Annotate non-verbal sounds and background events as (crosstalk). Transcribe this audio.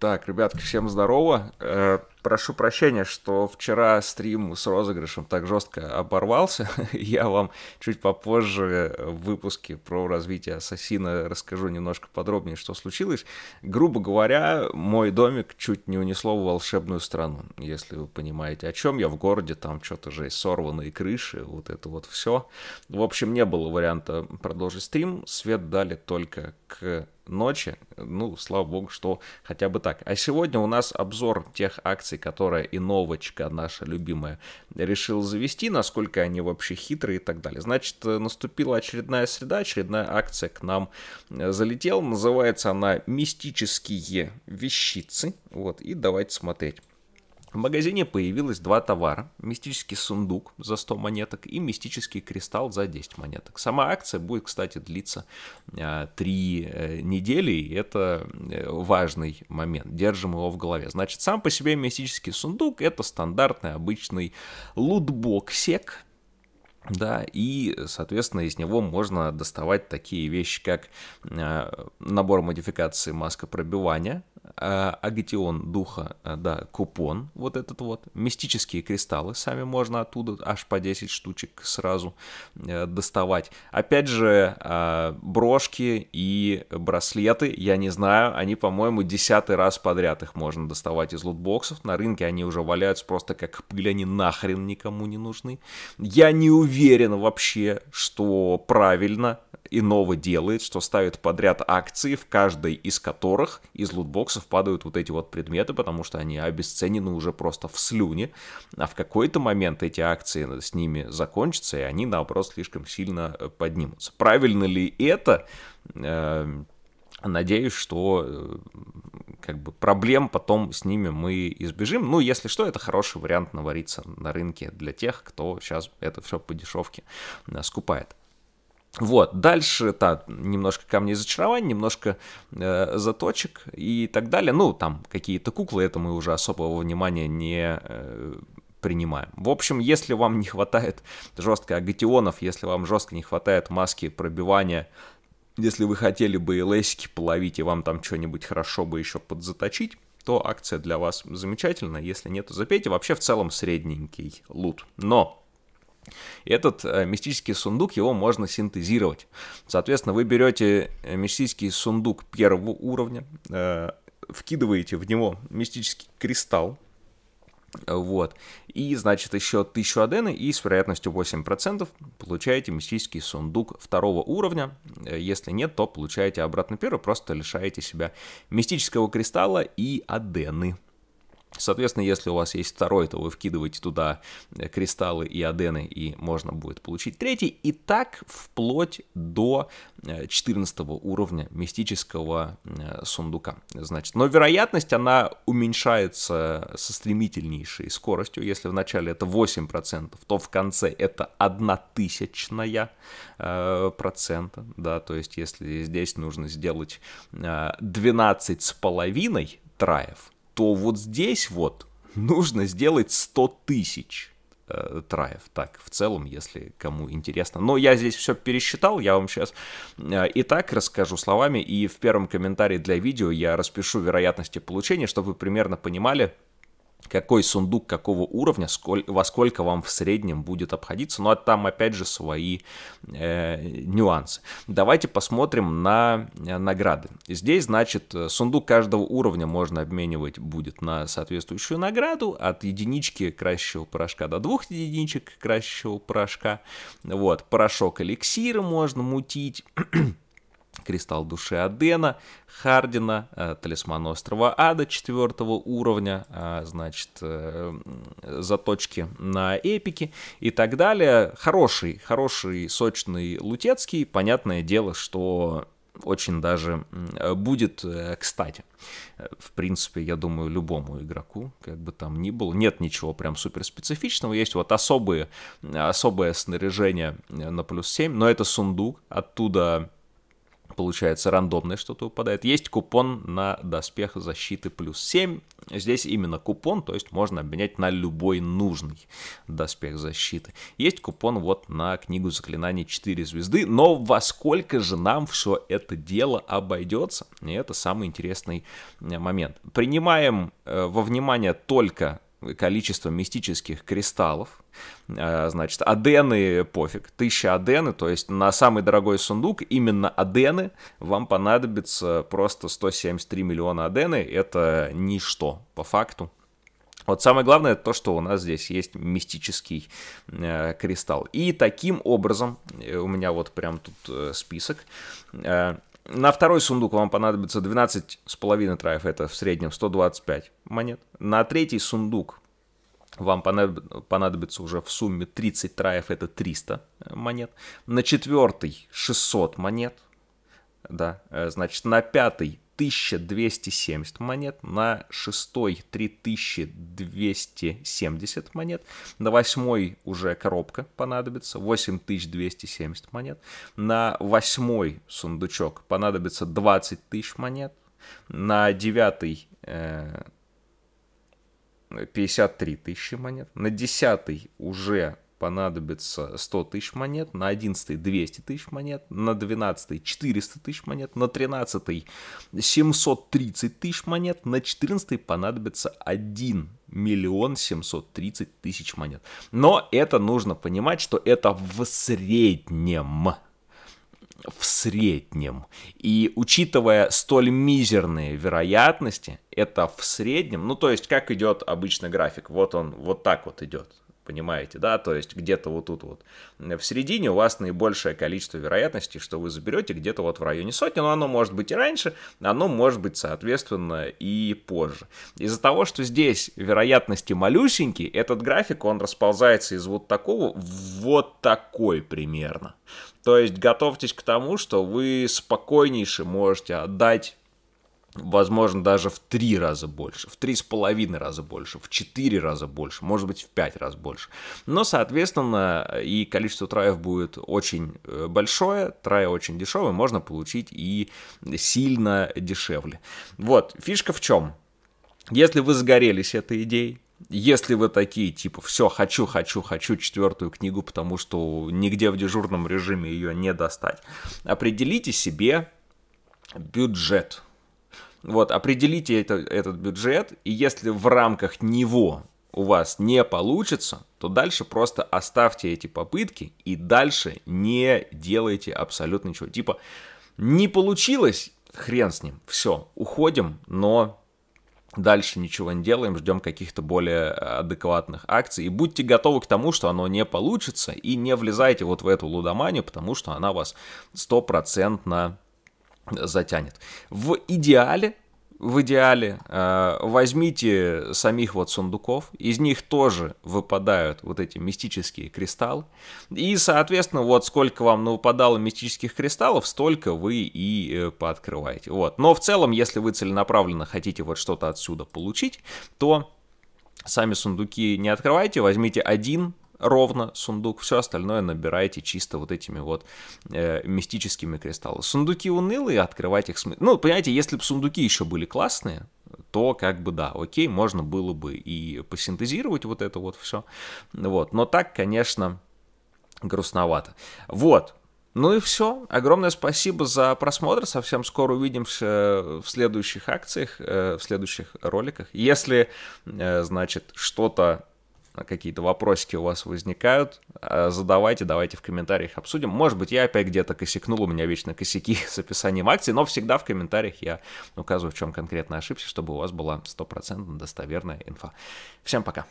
Так, ребятки, всем здорово. Э, прошу прощения, что вчера стрим с розыгрышем так жестко оборвался. (laughs) Я вам чуть попозже в выпуске про развитие Ассасина расскажу немножко подробнее, что случилось. Грубо говоря, мой домик чуть не унесло в волшебную страну. Если вы понимаете, о чем я в городе, там что-то же сорванные крыши, вот это вот все. В общем, не было варианта продолжить стрим. Свет дали только к ночи. Ну, слава богу, что хотя бы так. А сегодня у нас обзор тех акций, которые и новочка наша любимая решила завести, насколько они вообще хитрые и так далее. Значит, э, наступила очередная среда, очередная акция к нам э, залетела. Называется она «Мистические вещицы». Вот, и давайте смотреть. В магазине появилось два товара. Мистический сундук за 100 монеток и мистический кристалл за 10 монеток. Сама акция будет, кстати, длиться 3 а, э, недели, и это э, важный момент. Держим его в голове. Значит, сам по себе мистический сундук — это стандартный обычный лутбоксек, да, и, соответственно, из него можно доставать такие вещи, как э, набор модификации маска пробивания, э, агитион духа, э, да, купон, вот этот вот, мистические кристаллы, сами можно оттуда аж по 10 штучек сразу доставать. Опять же, брошки и браслеты, я не знаю, они, по-моему, десятый раз подряд их можно доставать из лутбоксов, на рынке они уже валяются просто как пыль, они нахрен никому не нужны. Я не уверен, уверен вообще, что правильно иного делает, что ставит подряд акции, в каждой из которых из лутбоксов падают вот эти вот предметы, потому что они обесценены уже просто в слюне, а в какой-то момент эти акции с ними закончатся, и они, наоборот, слишком сильно э, поднимутся. Правильно ли это? Э, надеюсь, что э, как бы проблем потом с ними мы избежим. Ну, если что, это хороший вариант навариться на рынке для тех, кто сейчас это все по дешевке э, скупает. Вот, дальше, да, немножко камни зачарования, немножко э, заточек и так далее. Ну, там какие-то куклы, это мы уже особого внимания не э, принимаем. В общем, если вам не хватает жестко агатионов, если вам жестко не хватает маски пробивания если вы хотели бы LS-ки половить и вам там что-нибудь хорошо бы еще подзаточить, то акция для вас замечательна. Если нет, то запейте. Вообще в целом средненький лут. Но этот э, мистический сундук, его можно синтезировать. Соответственно, вы берете э, мистический сундук первого уровня, э, вкидываете в него мистический кристалл, вот. И, значит, еще 1000 адены и с вероятностью 8% получаете мистический сундук второго уровня. Э, если нет, то получаете обратно первый, просто лишаете себя мистического кристалла и адены. Соответственно, если у вас есть второй, то вы вкидываете туда э, кристаллы и адены, и можно будет получить третий. И так вплоть до 14 э, уровня мистического э, сундука. Значит, но вероятность, она уменьшается со стремительнейшей скоростью. Если в начале это 8%, то в конце это 1 тысячная процента. Да, то есть, если здесь нужно сделать 12 с половиной траев, то вот здесь вот нужно сделать 100 тысяч э, траев. Так, в целом, если кому интересно. Но я здесь все пересчитал, я вам сейчас э, и так расскажу словами, и в первом комментарии для видео я распишу вероятности получения, чтобы вы примерно понимали, какой сундук какого уровня, сколь, во сколько вам в среднем будет обходиться, но ну, а там опять же свои э, нюансы. Давайте посмотрим на э, награды. Здесь, значит, сундук каждого уровня можно обменивать будет на соответствующую награду, от единички кращего порошка до двух единичек кращего порошка, вот, порошок эликсира можно мутить, Кристалл Души Адена, Хардина, э, Талисман Острова Ада четвертого уровня, э, значит, э, заточки на эпике и так далее. Хороший, хороший, сочный Лутецкий. Понятное дело, что очень даже будет кстати. В принципе, я думаю, любому игроку, как бы там ни было, нет ничего прям супер специфичного. Есть вот особые, особое снаряжение на плюс 7, но это сундук, оттуда получается рандомное что-то выпадает. Есть купон на доспех защиты плюс 7. Здесь именно купон, то есть можно обменять на любой нужный доспех защиты. Есть купон вот на книгу заклинаний 4 звезды, но во сколько же нам все это дело обойдется? И это самый интересный момент. Принимаем э, во внимание только количество мистических кристаллов. Э, значит, адены пофиг, тысяча адены, то есть на самый дорогой сундук именно адены вам понадобится просто 173 миллиона адены, это ничто по факту. Вот самое главное это то, что у нас здесь есть мистический э, кристалл. И таким образом, э, у меня вот прям тут э, список, э, на второй сундук вам понадобится 12,5 траев, это в среднем 125 монет. На третий сундук вам понадобится уже в сумме 30 траев, это 300 э, монет. На четвертый 600 монет, да, э, значит, на пятый 1270 монет, на шестой 3270 монет, на восьмой уже коробка понадобится 8270 монет, на восьмой сундучок понадобится 20 тысяч монет, на девятый э, 53 тысячи монет. На 10 уже понадобится 100 тысяч монет, на 11 200 тысяч монет, на 12 400 тысяч монет, на 13 730 тысяч монет, на 14 понадобится 1 миллион 730 тысяч монет. Но это нужно понимать, что это в среднем в среднем. И учитывая столь мизерные вероятности, это в среднем, ну то есть как идет обычно график, вот он вот так вот идет, понимаете, да, то есть где-то вот тут вот. В середине у вас наибольшее количество вероятностей, что вы заберете где-то вот в районе сотни, но оно может быть и раньше, оно может быть, соответственно, и позже. Из-за того, что здесь вероятности малюсенькие, этот график, он расползается из вот такого в вот такой примерно. То есть готовьтесь к тому, что вы спокойнейше можете отдать возможно, даже в три раза больше, в три с половиной раза больше, в четыре раза больше, может быть, в пять раз больше. Но, соответственно, и количество траев будет очень э, большое, трая очень дешевые, можно получить и сильно дешевле. Вот, фишка в чем? Если вы загорелись этой идеей, если вы такие, типа, все, хочу, хочу, хочу четвертую книгу, потому что нигде в дежурном режиме ее не достать, определите себе бюджет. Вот, определите это, этот бюджет, и если в рамках него у вас не получится, то дальше просто оставьте эти попытки и дальше не делайте абсолютно ничего. Типа, не получилось, хрен с ним, все, уходим, но дальше ничего не делаем, ждем каких-то более э, адекватных акций. И будьте готовы к тому, что оно не получится, и не влезайте вот в эту лудоманию, потому что она вас стопроцентно затянет. В идеале в идеале э, возьмите самих вот сундуков, из них тоже выпадают вот эти мистические кристаллы, и, соответственно, вот сколько вам выпадало мистических кристаллов, столько вы и э, пооткрываете. Вот. Но в целом, если вы целенаправленно хотите вот что-то отсюда получить, то сами сундуки не открывайте, возьмите один ровно сундук, все остальное набираете чисто вот этими вот э, мистическими кристаллами. Сундуки унылые, открывать их смысл. Ну, понимаете, если бы сундуки еще были классные, то как бы да, окей, можно было бы и посинтезировать вот это вот все. Вот, но так, конечно, грустновато. Вот, ну и все. Огромное спасибо за просмотр. Совсем скоро увидимся в следующих акциях, э, в следующих роликах. Если, э, значит, что-то а, какие-то вопросики у вас возникают, а, задавайте, давайте в комментариях обсудим. Может быть, я опять где-то косякнул, у меня вечно косяки (laughs) с описанием акции, но всегда в комментариях я указываю, в чем конкретно ошибся, чтобы у вас была стопроцентно достоверная инфа. Всем пока!